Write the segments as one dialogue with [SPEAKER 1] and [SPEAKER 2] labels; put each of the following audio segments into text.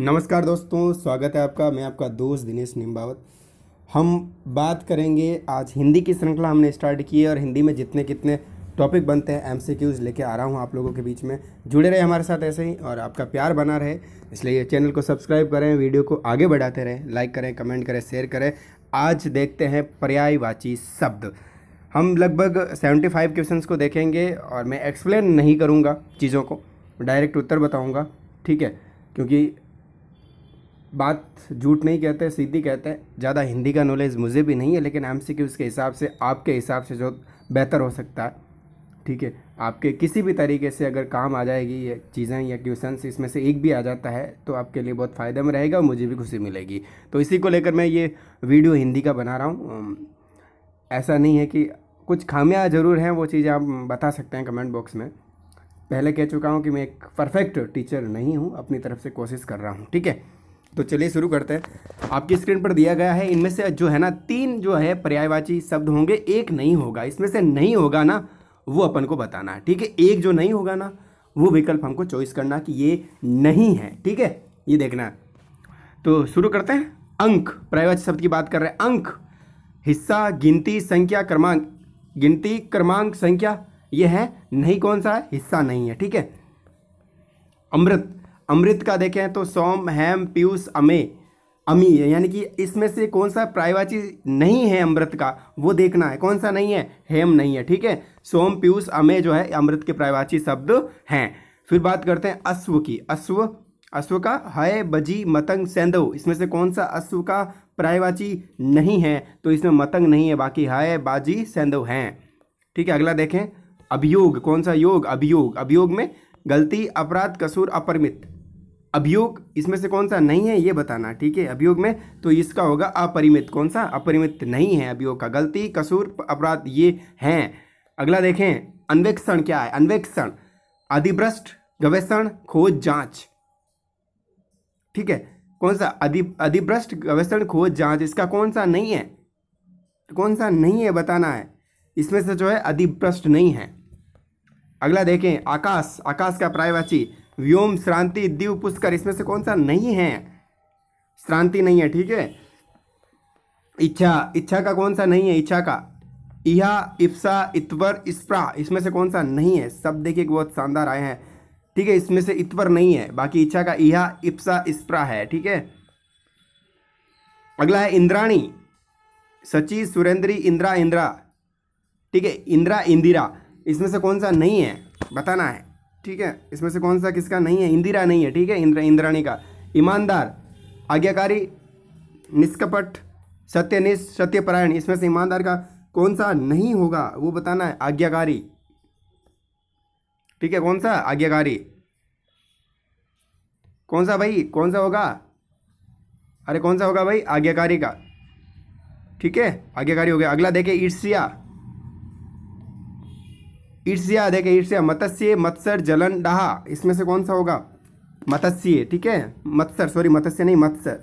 [SPEAKER 1] नमस्कार दोस्तों स्वागत है आपका मैं आपका दोस्त दिनेश निम्बावत हम बात करेंगे आज हिंदी की श्रृंखला हमने स्टार्ट की है और हिंदी में जितने कितने टॉपिक बनते हैं एमसीक्यूज लेके आ रहा हूँ आप लोगों के बीच में जुड़े रहे हमारे साथ ऐसे ही और आपका प्यार बना रहे इसलिए ये चैनल को सब्सक्राइब करें वीडियो को आगे बढ़ाते रहें लाइक करें कमेंट करें शेयर करें आज देखते हैं पर्यायवाची शब्द हम लगभग 75 क्वेश्चन को देखेंगे और मैं एक्सप्लेन नहीं करूँगा चीज़ों को डायरेक्ट उत्तर बताऊँगा ठीक है क्योंकि बात झूठ नहीं कहते सीधी कहते हैं ज़्यादा हिंदी का नॉलेज मुझे भी नहीं है लेकिन एम सी के हिसाब से आपके हिसाब से जो बेहतर हो सकता है ठीक है आपके किसी भी तरीके से अगर काम आ जाएगी ये चीज़ें या क्वेश्चन इसमें से एक भी आ जाता है तो आपके लिए बहुत फ़ायदे में रहेगा और मुझे भी खुशी मिलेगी तो इसी को लेकर मैं ये वीडियो हिंदी का बना रहा हूँ ऐसा नहीं है कि कुछ खामियाँ ज़रूर हैं वो चीज़ें आप बता सकते हैं कमेंट बॉक्स में पहले कह चुका हूँ कि मैं एक परफेक्ट टीचर नहीं हूँ अपनी तरफ से कोशिश कर रहा हूँ ठीक है तो चलिए शुरू करते हैं आपकी स्क्रीन पर दिया गया है इनमें से जो है ना तीन जो है पर्यायवाची शब्द होंगे एक नहीं होगा इसमें से नहीं होगा ना वो अपन को बताना है ठीक है एक जो नहीं होगा ना वो विकल्प हमको चॉइस करना कि ये नहीं है ठीक है ये देखना है तो शुरू करते हैं अंक पर्यायवाची शब्द की बात कर रहे हैं अंक हिस्सा गिनती संख्या क्रमांक गिनती क्रमांक संख्या ये है नहीं कौन सा है हिस्सा नहीं है ठीक है अमृत अमृत का देखें तो सोम हेम पीयूष अमे अमी है यानी कि इसमें से कौन सा प्रायवाची नहीं है अमृत का वो देखना है कौन सा नहीं है हेम नहीं है ठीक है सोम पीयूष अमे जो है अमृत के प्रायवाची शब्द हैं फिर बात करते हैं अश्व की अश्व अश्व का हय बजी मतंग सेंदो इसमें से कौन सा अश्व का प्रायवाची नहीं है तो इसमें मतंग नहीं है बाकी हय बाजी सेंदो हैं ठीक है अगला देखें अभियोग कौन सा योग अभियोग अभियोग में गलती अपराध कसूर अपरमित अभियोग इसमें से कौन सा नहीं है ये बताना ठीक है अभियोग में तो इसका होगा अपरिमित कौन सा अपरिमित नहीं है अभियोग का गलती कसूर अपराध ये हैं अगला देखें अन्वेक्षण क्या है अन्वेक्षण अधिभ्रष्ट गवेषण खोज जांच ठीक है कौन सा अधि अधिभ्रष्ट गवेषण खोज जांच इसका कौन सा नहीं है कौन सा नहीं है बताना है इसमें से जो है अधिभ्रष्ट नहीं है अगला देखें आकाश आकाश का प्रायवाची व्योम श्रांति दीव पुष्कर इसमें से कौन सा नहीं है श्रांति नहीं है ठीक है इच्छा इच्छा का कौन सा नहीं है इच्छा का इहा इफ्सा इतवर इस्प्रा इसमें से कौन सा नहीं है सब देखिए बहुत शानदार आए हैं ठीक है इसमें से इतवर नहीं है बाकी इच्छा का इहा इप्सा इस्प्रा है ठीक है अगला है इंद्राणी सची सुरेंद्री इंद्रा इंद्रा ठीक है इंद्रा इंदिरा इसमें से कौन सा नहीं है बताना है ठीक है इसमें से कौन सा किसका नहीं है इंदिरा नहीं है ठीक है इंद्र इंद्राणी का ईमानदार आज्ञाकारी निष्कपट सत्यनिष्ठ सत्यपरायण इसमें से ईमानदार का कौन सा नहीं होगा वो बताना है आज्ञाकारी ठीक है कौन सा आज्ञाकारी कौन सा भाई कौन सा होगा अरे कौन सा होगा भाई आज्ञाकारी का ठीक है आज्ञाकारी हो गया अगला देखे ईर्ष्या ईर्ष्या देखें ईर्ष्या मत्स्य मत्सर जलन डहा इसमें से कौन सा होगा मत्स्य ठीक है मत्सर सॉरी मत्स्य नहीं मत्सर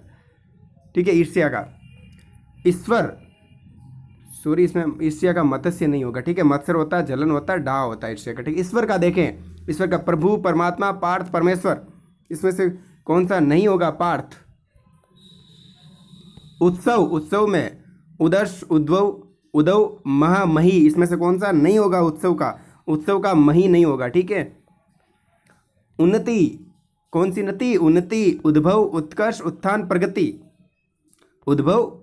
[SPEAKER 1] ठीक है ईर्ष्या का ईश्वर सॉरी इसमें ईर्ष्या का मत्स्य नहीं होगा ठीक है मत्सर होता है जलन होता है डहा होता है ईर्ष्या का ठीक है ईश्वर का देखें ईश्वर का प्रभु परमात्मा पार्थ परमेश्वर इसमें से कौन सा नहीं होगा पार्थ उत्सव उत्सव में उदर्श उद्भव उदव महामही इसमें से कौन सा नहीं होगा उत्सव का उत्सव का मही नहीं होगा ठीक है उन्नति कौन सी नति उन्नति उद्भव उत्कर्ष उत्थान प्रगति उद्भव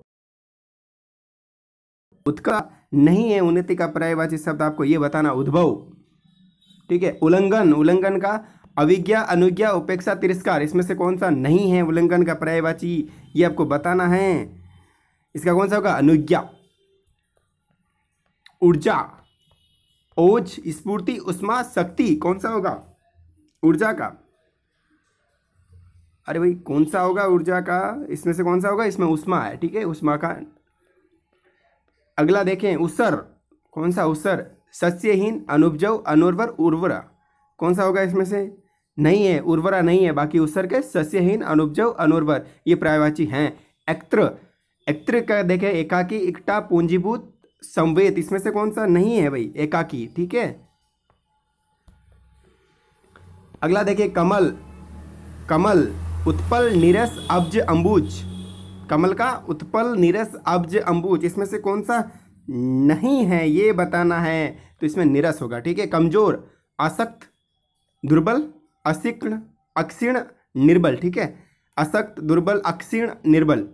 [SPEAKER 1] उत्का नहीं है उन्नति का पर्यायवाची शब्द आपको यह बताना उद्भव ठीक है उल्लंघन उल्लंघन का अविज्ञा अनुज्ञा उपेक्षा तिरस्कार इसमें से कौन सा नहीं है उल्लंघन का पर्यायवाची ये आपको बताना है इसका कौन सा होगा अनुज्ञा ऊर्जा ओज स्फूर्ति उष्मा शक्ति कौन सा होगा ऊर्जा का अरे भाई कौन सा होगा ऊर्जा का इसमें से कौन सा होगा इसमें उष्मा है ठीक है उष्मा का अगला देखें उसर कौन सा उसर सस्यहीन अनुपजव अनुर्वर उर्वरा कौन सा होगा इसमें से नहीं है उर्वरा नहीं है बाकी उसर के सस्यहीन अनुपजव अनुर्वर ये प्रायवाची हैं एक्त्र एक्त्र का देखें एकाकी इकट्ठा पूंजीभूत संवेद इसमें से कौन सा नहीं है भाई एकाकी ठीक है अगला देखिए कमल कमल उत्पल नीरस अब्ज अंबुज कमल का उत्पल नीरस अब्ज अंबुज इसमें से कौन सा नहीं है ये बताना है तो इसमें नीरस होगा ठीक है कमजोर असक्त दुर्बल असिक्ण अक्षीण निर्बल ठीक है असक्त दुर्बल अक्षीण निर्बल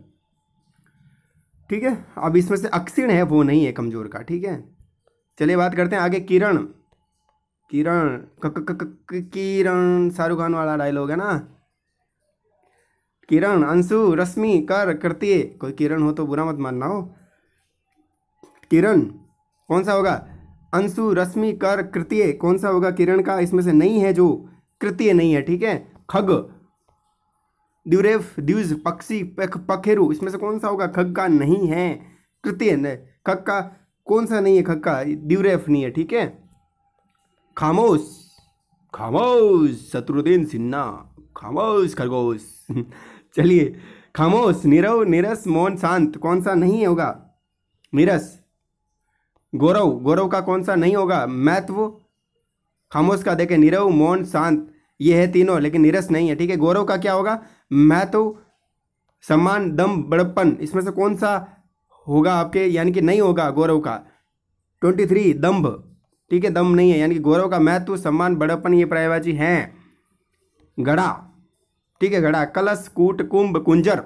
[SPEAKER 1] ठीक है अब इसमें से अक्षीण है वो नहीं है कमज़ोर का ठीक है चलिए बात करते हैं आगे किरण किरण किरण शाहरुख खान वाला डायलॉग है ना किरण अंशु रश्मि कर करती कोई किरण हो तो बुरा मत मानना हो किरण कौन सा होगा अंशु रश्मि कर कृत्य कौन सा होगा किरण का इसमें से नहीं है जो कृत्य नहीं है ठीक है खग ड्यूरेफ ड्यूज पक्षी पख पखेरु इसमें से कौन सा होगा खग्गा नहीं है कृत्य खक्का कौन सा नहीं है खक्का ड्यूरेफ नहीं है ठीक है खामोश खामोश शत्रुद्दीन सिन्हा खामोश खरगोश चलिए खामोश नीरव नीरस मौन शांत कौन सा नहीं होगा नीरस गौरव गौरव का कौन सा नहीं होगा महत्व खामोश का देखें नीरव मौन शांत ये है तीनों लेकिन नीरस नहीं है ठीक है गौरव का क्या होगा मैं तो सम्मान दम बड़प्पन इसमें से कौन सा होगा आपके यानी कि नहीं होगा गौरव का ट्वेंटी थ्री दम्भ ठीक है दम नहीं है यानी कि गौरव का महत्व तो सम्मान बड़प्पन ये प्रायवाची हैं गड़ा ठीक है गड़ा कलश कूट कुंभ कुंजर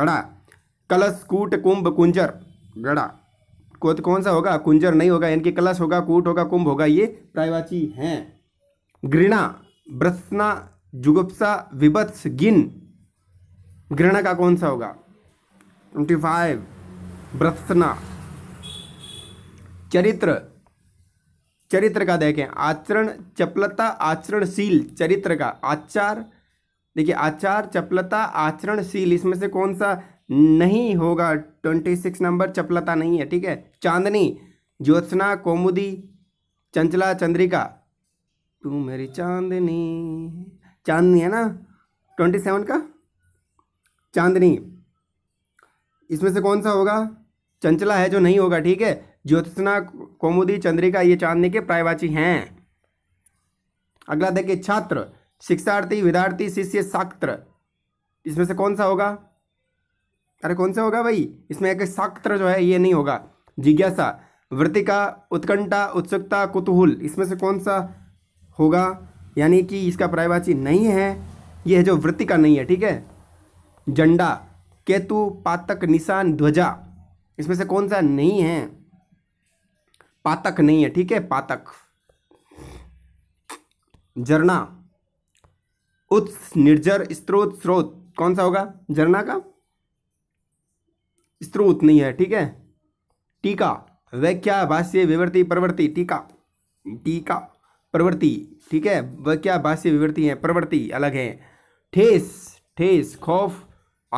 [SPEAKER 1] गड़ा कलश कूट कुंभ कुंजर गड़ा को कौन सा होगा कुंजर नहीं होगा यानी कि कलश होगा कूट होगा कुंभ होगा ये प्रायवाची हैं घृणा ब्रसना जुगुप्सा विभत्स गिन ग्रहण का कौन सा होगा ट्वेंटी फाइव ब्रसना चरित्र चरित्र का देखें आचरण चपलता आचरणशील चरित्र का आचार देखिए आचार चपलता आचरणशील इसमें से कौन सा नहीं होगा ट्वेंटी सिक्स नंबर चपलता नहीं है ठीक है चांदनी ज्योत्सना कौमुदी चंचला चंद्रिका तू मेरी चांदनी चांदनी है ना ट्वेंटी सेवन का चांदनी इसमें से कौन सा होगा चंचला है जो नहीं होगा ठीक है ज्योतिषना कौमुदी चंद्रिका ये चांदनी के प्रायवाची हैं अगला देखिए छात्र शिक्षार्थी विद्यार्थी शिष्य शास्त्र इसमें से कौन सा होगा अरे कौन सा होगा भाई इसमें एक शास्त्र जो है ये नहीं होगा जिज्ञासा वृत्तिका उत्कंठा उत्सुकता कुतूहल इसमें से कौन सा होगा यानी कि इसका पर्यायवाची नहीं है यह जो वृत्ति का नहीं है ठीक है झंडा केतु पातक निशान ध्वजा इसमें से कौन सा नहीं है पातक नहीं है ठीक है पातक झरना उत्स निर्जर स्त्रोत स्रोत कौन सा होगा झरना का स्त्रोत नहीं है ठीक है टीका व्याख्या भाष्य विवृति प्रवृत्ति टीका टीका प्रवृत्ति ठीक है वह क्या भाष्य विवृत्ति है प्रवृत्ति अलग है ठेस ठेस खौफ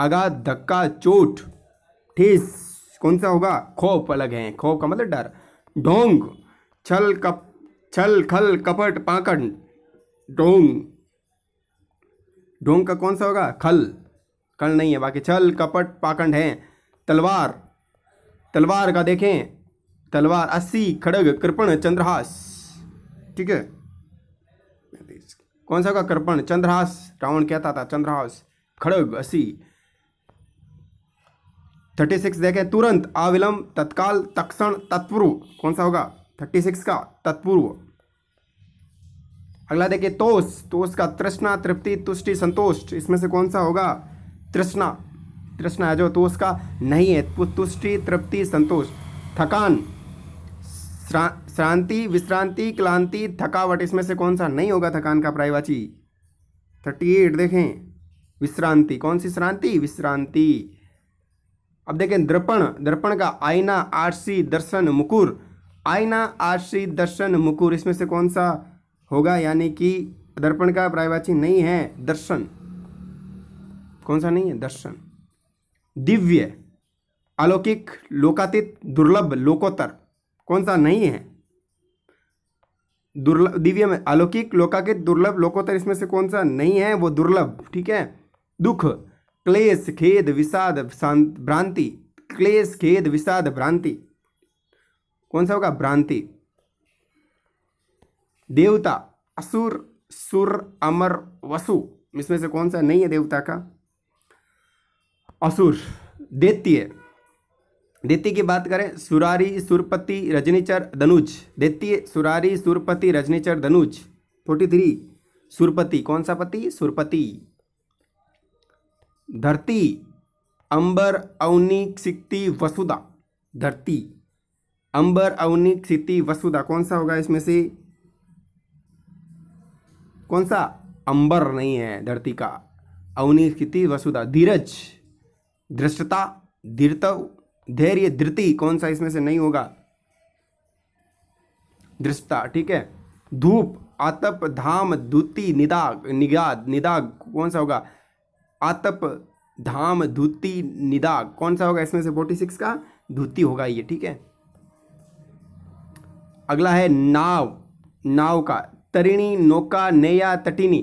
[SPEAKER 1] आगा धक्का चोट ठेस कौन सा होगा खौफ अलग है खौफ का मतलब डर ढोंग छल कप छल खल कपट पाकंड ढोंग ढोंग का कौन सा होगा खल खल नहीं है बाकी छल कपट पाकंड है तलवार तलवार का देखें तलवार अस्सी खड़ग कृपण चंद्रहास ठीक है कौन सा का कृपण चंद्रहास रावण कहता था चंद्रहास खड़ग असी थर्टी सिक्स देखे तुरंत अविलंब तत्काल तक्षण तत्पूर्व कौन सा होगा थर्टी सिक्स का तत्पूर्व अगला देखे तोस तोष का तृष्णा तृप्ति तुष्टि संतोष इसमें से कौन सा होगा तृष्णा तृष्णा है जो तोष का नहीं है तुष्टि तृप्ति संतोष थकान शांति विश्रांति क्लांति थकावट इसमें से कौन सा नहीं होगा थकान का प्रायवाची थर्टी एट देखें विश्रांति कौन सी श्रांति विश्रांति अब देखें दर्पण दर्पण का आईना आरसी दर्शन मुकुर आईना आरसी दर्शन मुकुर इसमें से कौन सा होगा यानी कि दर्पण का प्रायवाची नहीं है दर्शन कौन सा नहीं है दर्शन दिव्य अलौकिक लोकातीत दुर्लभ लोकोत्तर कौन सा नहीं है दुर्लभ दिव्य में अलौकिक लोकाकित दुर्लभ लोकोत्तर इसमें से कौन सा नहीं है वो दुर्लभ ठीक है दुख क्लेश खेद विषाद भ्रांति क्लेश खेद विषाद भ्रांति कौन सा होगा भ्रांति देवता असुर सुर अमर वसु इसमें से कौन सा नहीं है देवता का असुर देती है देती की बात करें सुरारी सुरपति रजनीचर धनुज देती सुरारी सुरपति रजनीचर धनुज फोर्टी थ्री सुरपति कौन सा पति सुरपति धरती अंबर अवनी सिक्ति वसुदा धरती अंबर अवनी सिक्ति वसुदा कौन सा होगा इसमें से कौन सा अंबर नहीं है धरती का अवनी क्षिति वसुधा धीरज धृष्टता धीरतव धैर्य धृति कौन सा इसमें से नहीं होगा दृष्टता ठीक है धूप आतप धाम धुति निदाग निगाद निदाग कौन सा होगा आतप धाम धुति निदाग कौन सा होगा इसमें से फोर्टी सिक्स का धुति होगा ये ठीक है अगला है नाव नाव का तरिणी नौका नया तटिनी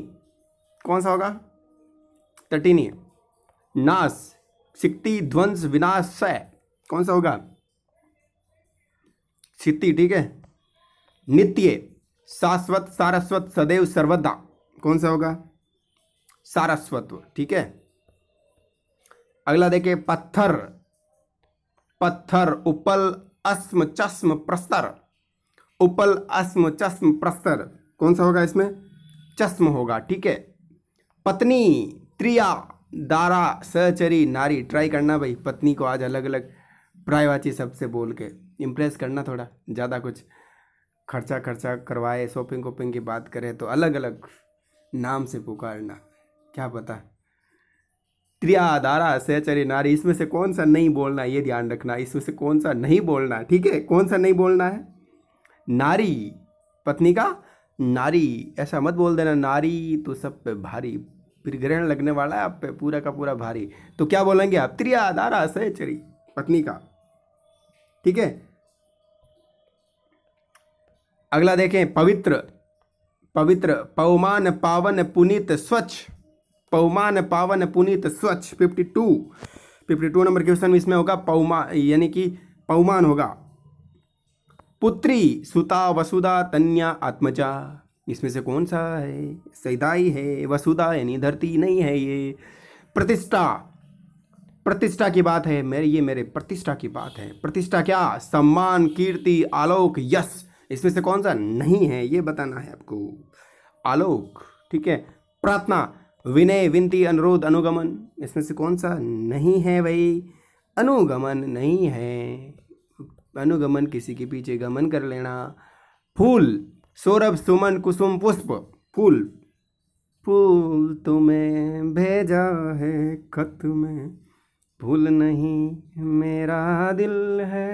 [SPEAKER 1] कौन सा होगा तटिनी नास सिक्ति ध्वंस विनाश कौन सा होगा क्षिति ठीक है नित्य शाश्वत सारस्वत सदैव सर्वदा कौन सा होगा सारस्वत्व ठीक है अगला देखिए पत्थर पत्थर उपल अस्म चश्म प्रस्तर उपल अस्म चश्म प्रस्तर कौन सा होगा इसमें चश्म होगा ठीक है पत्नी त्रिया दारा सहचरी नारी ट्राई करना भाई पत्नी को आज अलग अलग प्रायवाची सबसे बोल के इम्प्रेस करना थोड़ा ज़्यादा कुछ खर्चा खर्चा करवाए शॉपिंग वोपिंग की बात करें तो अलग अलग नाम से पुकारना क्या पता त्रिया आधारा सहचरी नारी इसमें से कौन सा नहीं बोलना ये ध्यान रखना इसमें से कौन सा नहीं बोलना ठीक है कौन सा नहीं बोलना है नारी पत्नी का नारी ऐसा मत बोल देना नारी तो सब पे भारी फिर ग्रहण लगने वाला है आप पे पूरा का पूरा भारी तो क्या बोलेंगे आप त्रिया आधारा सहचरी पत्नी का ठीक है अगला देखें पवित्र पवित्र पवमान पावन पुनीत स्वच्छ पवमान पावन पुनीत स्वच्छ fifty two fifty two number question इसमें होगा पवमान यानी कि पवमान होगा पुत्री सुता वसुधा तन्या आत्मजा इसमें से कौन सा है सैदाई है वसुधा यानी धरती नहीं है ये प्रतिष्ठा प्रतिष्ठा की बात है मेरे ये मेरे प्रतिष्ठा की बात है प्रतिष्ठा क्या सम्मान कीर्ति आलोक यश इसमें से कौन सा नहीं है ये बताना है आपको आलोक ठीक है प्रार्थना विनय विनती अनुरोध अनुगमन इसमें से कौन सा नहीं है भाई अनुगमन नहीं है अनुगमन किसी के पीछे गमन कर लेना फूल सौरभ सुमन कुसुम पुष्प फूल फूल तुम्हें भेजा है खत में फूल नहीं मेरा दिल है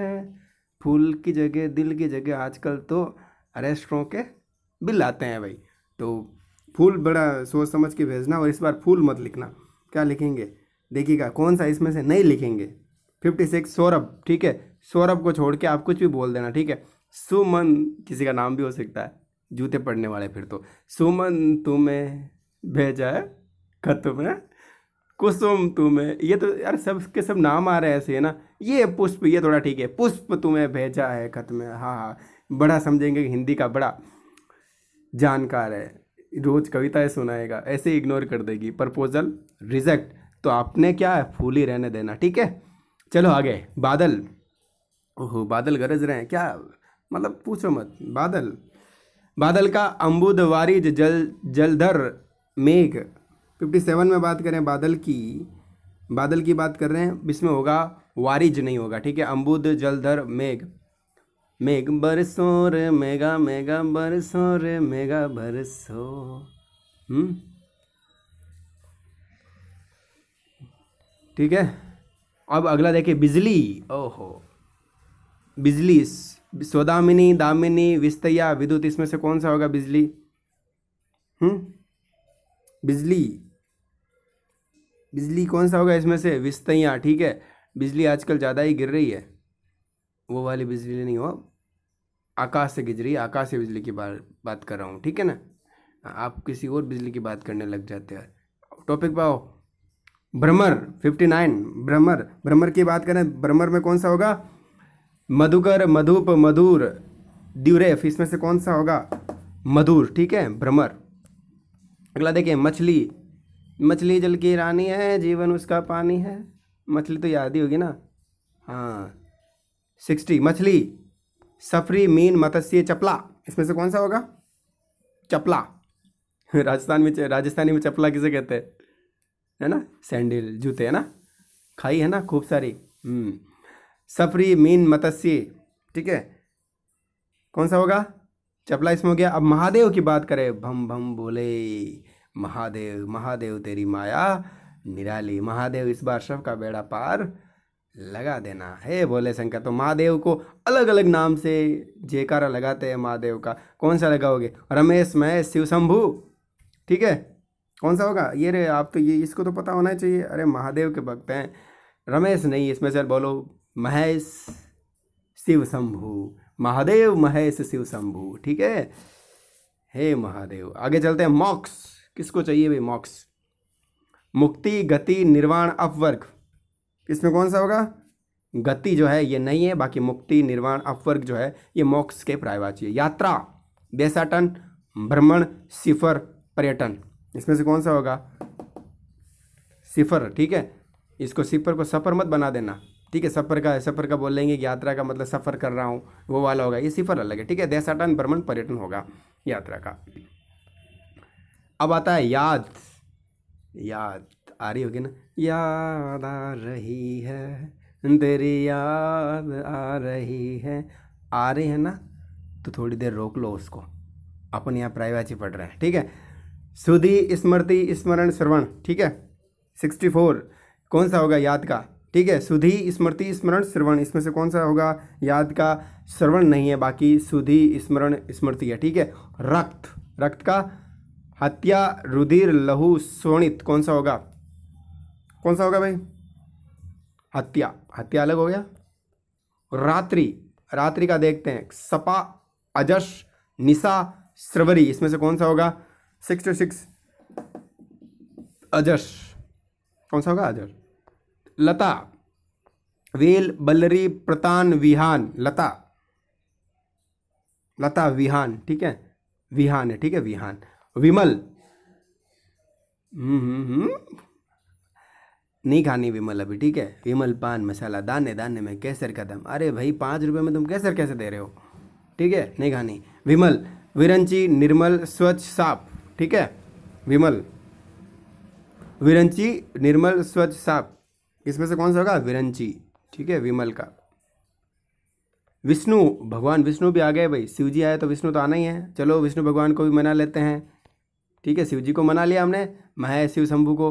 [SPEAKER 1] फूल की जगह दिल की जगह आजकल तो रेस्टरों के बिल आते हैं भाई तो फूल बड़ा सोच समझ के भेजना और इस बार फूल मत लिखना क्या लिखेंगे देखिएगा कौन सा इसमें से नहीं लिखेंगे फिफ्टी सिक्स सौरभ ठीक है सौरभ को छोड़ के आप कुछ भी बोल देना ठीक है सुमन किसी का नाम भी हो सकता है जूते पड़ने वाले फिर तो सुमन तुम्हें भेजा है खत में कुसुम तुम्हें ये तो यार सब के सब नाम आ रहे हैं ऐसे है ना ये पुष्प ये थोड़ा ठीक है पुष्प तुम्हें भेजा है खत में हाँ हाँ बड़ा समझेंगे हिंदी का बड़ा जानकार है रोज कविताएं सुनाएगा ऐसे इग्नोर कर देगी प्रपोजल रिजेक्ट तो आपने क्या है फूली रहने देना ठीक है चलो आगे बादल ओहो बादल गरज रहे हैं क्या मतलब पूछो मत बादल बादल का अम्बुद वारिज जल जलधर मेघ फिफ्टी सेवन में बात करें बादल की बादल की बात कर रहे हैं इसमें होगा वारिज नहीं होगा ठीक है अम्बुद जलधर मेघ मेघ सो रे मेगा मेगा सो रे मेगा बरसो हम्म ठीक है अब अगला देखिए बिजली ओहो बिजली सोदामिनी दामिनी विस्तया विद्युत इसमें से कौन सा होगा बिजली हम्म बिजली बिजली कौन सा होगा इसमें से विस्तैया ठीक है बिजली आजकल ज़्यादा ही गिर रही है वो वाली बिजली नहीं हो आकाश से गिर रही है आकाश से बिजली की बार बात कर रहा हूँ ठीक है ना आप किसी और बिजली की बात करने लग जाते हैं टॉपिक पाओ भ्रमर फिफ्टी नाइन भ्रमर भ्रमर की बात करें भ्रमर में कौन सा होगा मधुकर मधुप मधुर ड्यूरेफ इसमें से कौन सा होगा मधुर ठीक है भ्रमर अगला देखिए मछली मछली जल की रानी है जीवन उसका पानी है मछली तो याद ही होगी ना हाँ सिक्सटी मछली सफरी मीन मत्स्य चपला इसमें से कौन सा होगा चपला राजस्थान में राजस्थानी में चपला किसे कहते हैं है ना सैंडल जूते है ना खाई है ना खूब सारी हम्म। सफरी मीन मत्स्य ठीक है कौन सा होगा चपला इसमें हो गया अब महादेव की बात करें भम भम बोले महादेव महादेव तेरी माया निराली महादेव इस बार शव का बेड़ा पार लगा देना हे भोले शंकर तो महादेव को अलग अलग नाम से जयकारा लगाते हैं महादेव का कौन सा लगाओगे रमेश महेश शिव शंभू ठीक है कौन सा होगा ये रे आप तो ये इसको तो पता होना चाहिए अरे महादेव के भक्त हैं रमेश नहीं इसमें सर बोलो महेश शिव शंभू महादेव महेश शिव शंभू ठीक है हे महादेव आगे चलते हैं मॉक्स किसको चाहिए भाई मॉक्स मुक्ति गति निर्वाण अपवर्ग इसमें कौन सा होगा गति जो है ये नहीं है बाकी मुक्ति निर्वाण अपवर्ग जो है ये मोक्ष के प्रायवाची है यात्रा देशाटन भ्रमण सिफर पर्यटन इसमें से कौन सा होगा सिफर ठीक है इसको सिफर को सफ़र मत बना देना ठीक है सफ़र का सफ़र का बोल लेंगे कि यात्रा का मतलब सफ़र कर रहा हूँ वो वाला होगा ये सिफर अलग है ठीक है देशाटन भ्रमण पर्यटन होगा यात्रा का अब आता है याद याद आ रही होगी ना याद आ रही है तेरी याद आ रही है आ रही है ना तो थोड़ी देर रोक लो उसको अपन यहाँ प्रायवाची पढ़ रहे हैं ठीक है सुधि स्मृति स्मरण श्रवण ठीक है सिक्सटी फोर कौन सा होगा याद का ठीक है सुधि स्मृति स्मरण श्रवण इसमें से कौन सा होगा याद का श्रवण नहीं है बाकी सुधि स्मरण स्मृति है ठीक है रक्त रक्त का हत्या रुधिर लहू सोणित कौन सा होगा कौन सा होगा भाई हत्या हत्या अलग हो गया रात्रि रात्रि का देखते हैं सपा अजश निशा श्रवरी इसमें से कौन सा होगा सिक्स टू सिक्स अजश कौन सा होगा अजश लता वेल बल्लरी प्रतान विहान लता लता विहान ठीक है विहान है ठीक है विहान विमल हम्म, हम्म, हम्म। नहीं खानी विमल अभी ठीक है विमल पान मसाला दाने दाने में केसर कदम अरे भाई पाँच रुपये में तुम केसर कैसे दे रहे हो ठीक है नहीं खानी विमल विरंची निर्मल स्वच्छ साफ ठीक है विमल विरंची निर्मल स्वच्छ साफ इसमें से कौन सा होगा विरंची ठीक है विमल का विष्णु भगवान विष्णु भी आ गए भाई शिव जी आए तो विष्णु तो आना ही है चलो विष्णु भगवान को भी मना लेते हैं ठीक है शिव जी को मना लिया हमने महेश शिव शंभु को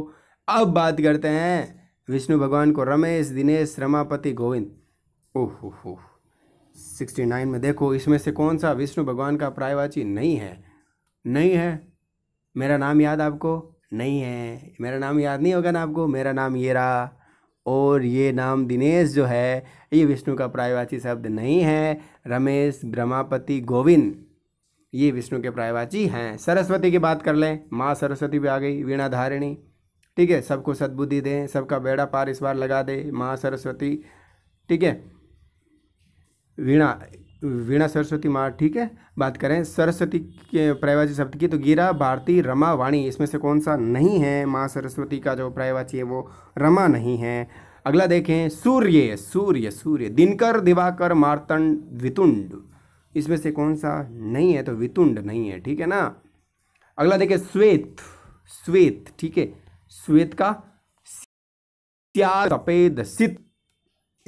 [SPEAKER 1] अब बात करते हैं विष्णु भगवान को रमेश दिनेश रमापति गोविंद ओहो हो सिक्सटी नाइन में देखो इसमें से कौन सा विष्णु भगवान का प्रायवाची नहीं है नहीं है मेरा नाम याद आपको नहीं है मेरा नाम याद नहीं होगा ना आपको मेरा नाम ये रहा और ये नाम दिनेश जो है ये विष्णु का प्रायवाची शब्द नहीं है रमेश ब्रह्मापति गोविंद ये विष्णु के प्रायवाची हैं सरस्वती की बात कर लें माँ सरस्वती भी आ गई वीणा धारिणी ठीक है सबको सद्बुद्धि दें सबका बेड़ा पार इस बार लगा दे माँ सरस्वती ठीक है वीणा वीणा सरस्वती माँ ठीक है बात करें सरस्वती के प्रायवाची शब्द की तो गिरा भारती रमा वाणी इसमें से कौन सा नहीं है माँ सरस्वती का जो प्रायवाची है वो रमा नहीं है अगला देखें सूर्य सूर्य सूर्य दिनकर दिवाकर मारतंड वितुंड इसमें से कौन सा नहीं है तो वितुंड नहीं है ठीक है ना अगला देखिए श्वेत श्वेत ठीक है श्वेत का सफेद सित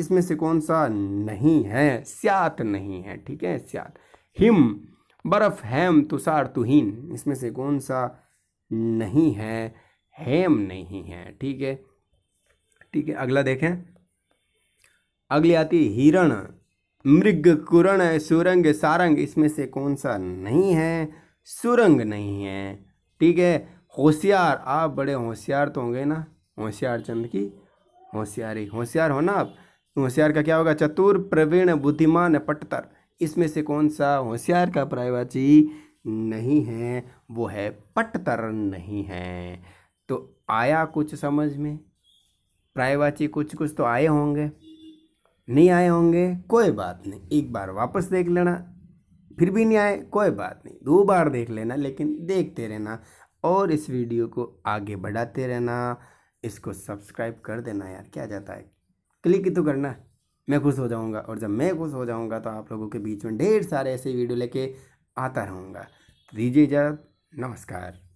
[SPEAKER 1] इसमें से कौन सा नहीं है स्यात नहीं है ठीक है स्यात हिम बर्फ हैम तुषार तुहीन इसमें से कौन सा नहीं है हैम नहीं है ठीक है ठीक है अगला देखें अगली आती हिरण मृग कुरण सुरंग सारंग इसमें से कौन सा नहीं है सुरंग नहीं है ठीक है होशियार आप बड़े होशियार तो होंगे ना होशियार चंद की होशियारी होशियार हो ना आप होशियार का क्या होगा चतुर प्रवीण बुद्धिमान पटतर इसमें से कौन सा होशियार का प्रायवाची नहीं है वो है पटतर नहीं है तो आया कुछ समझ में प्रायवाची कुछ कुछ तो आए होंगे नहीं आए होंगे कोई बात नहीं एक बार वापस देख लेना फिर भी नहीं आए कोई बात नहीं दो बार देख लेना लेकिन देखते रहना और इस वीडियो को आगे बढ़ाते रहना इसको सब्सक्राइब कर देना यार क्या जाता है क्लिक ही तो करना मैं खुश हो जाऊंगा और जब मैं खुश हो जाऊंगा तो आप लोगों के बीच में ढेर सारे ऐसे वीडियो लेके आता रहूँगा दीजिए इजाज़ नमस्कार